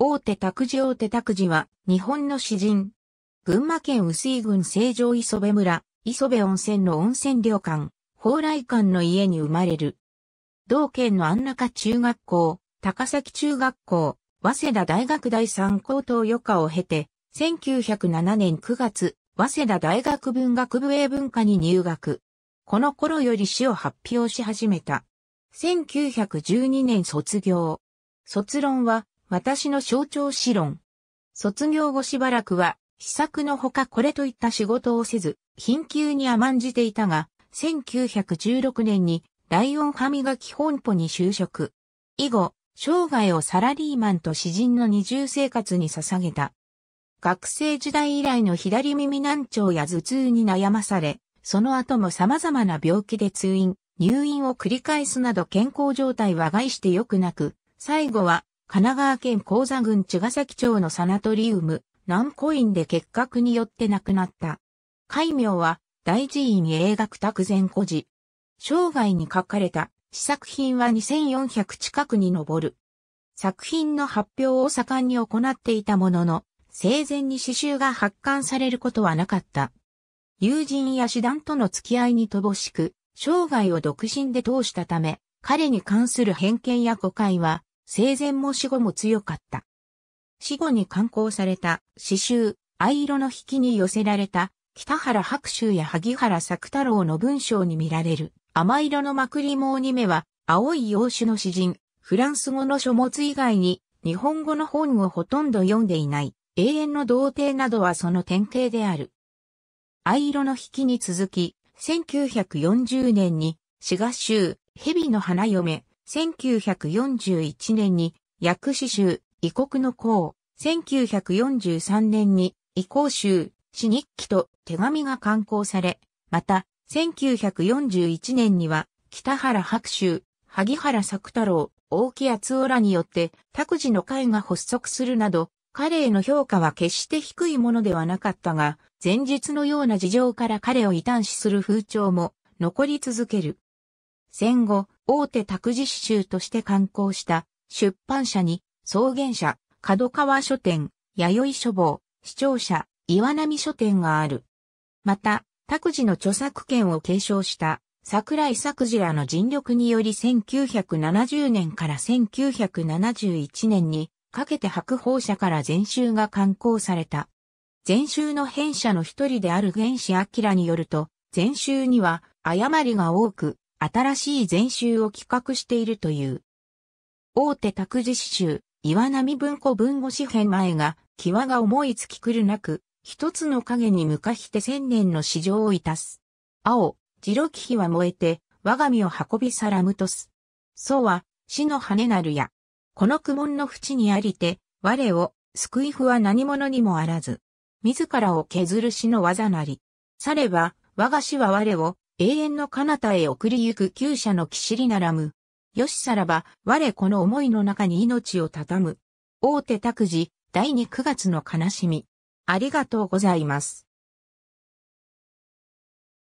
大手拓司大手拓司は、日本の詩人。群馬県薄井郡成城磯部村、磯部温泉の温泉旅館、蓬莱館の家に生まれる。同県の安中中学校、高崎中学校、早稲田大学第三高等余科を経て、1907年9月、早稲田大学文学部英文科に入学。この頃より詩を発表し始めた。1912年卒業。卒論は、私の象徴史論。卒業後しばらくは、試作のほかこれといった仕事をせず、貧窮に甘んじていたが、1916年にライオン歯磨き本舗に就職。以後、生涯をサラリーマンと詩人の二重生活に捧げた。学生時代以来の左耳難聴や頭痛に悩まされ、その後も様々な病気で通院、入院を繰り返すなど健康状態は害して良くなく、最後は神奈川県鉱座郡茅ヶ崎町のサナトリウム、南コ院で結核によって亡くなった。戒名は、大寺院映画卓前孤児。生涯に書かれた、試作品は2400近くに上る。作品の発表を盛んに行っていたものの、生前に詩集が発刊されることはなかった。友人や師団との付き合いに乏しく、生涯を独身で通したため、彼に関する偏見や誤解は、生前も死後も強かった。死後に刊行された詩集、藍色の引きに寄せられた北原白秋や萩原作太郎の文章に見られる甘色のまくりもに目は青い洋酒の詩人、フランス語の書物以外に日本語の本をほとんど読んでいない永遠の童貞などはその典型である。藍色の引きに続き、1940年に詩合集、蛇の花嫁、1941年に薬師集、異国の公。1943年に異公集、死日記と手紙が刊行され、また、1941年には、北原白州、萩原作太郎、大木厚夫らによって、託児の会が発足するなど、彼への評価は決して低いものではなかったが、前日のような事情から彼を異端視する風潮も残り続ける。戦後、大手託児集として刊行した出版社に、草原社、角川書店、弥生書房、視聴者、岩波書店がある。また、託児の著作権を継承した桜井作次らの尽力により1970年から1971年にかけて白宝社から全集が刊行された。全集の編者の一人である原始明によると、全集には誤りが多く、新しい全集を企画しているという。大手託児集、岩波文庫文語詩編前が、際が思いつきくるなく、一つの影に向かして千年の史上をいたす。青、白き火は燃えて、我が身を運びさらむとす。そうは、死の羽なるや。この苦悶の淵にありて、我を、救い不は何者にもあらず。自らを削る死の技なり。されば、我が死は我を、永遠の彼方へ送りゆく旧者の騎士りならむ。よしさらば、我この思いの中に命を畳む。大手託児、第二九月の悲しみ。ありがとうございます。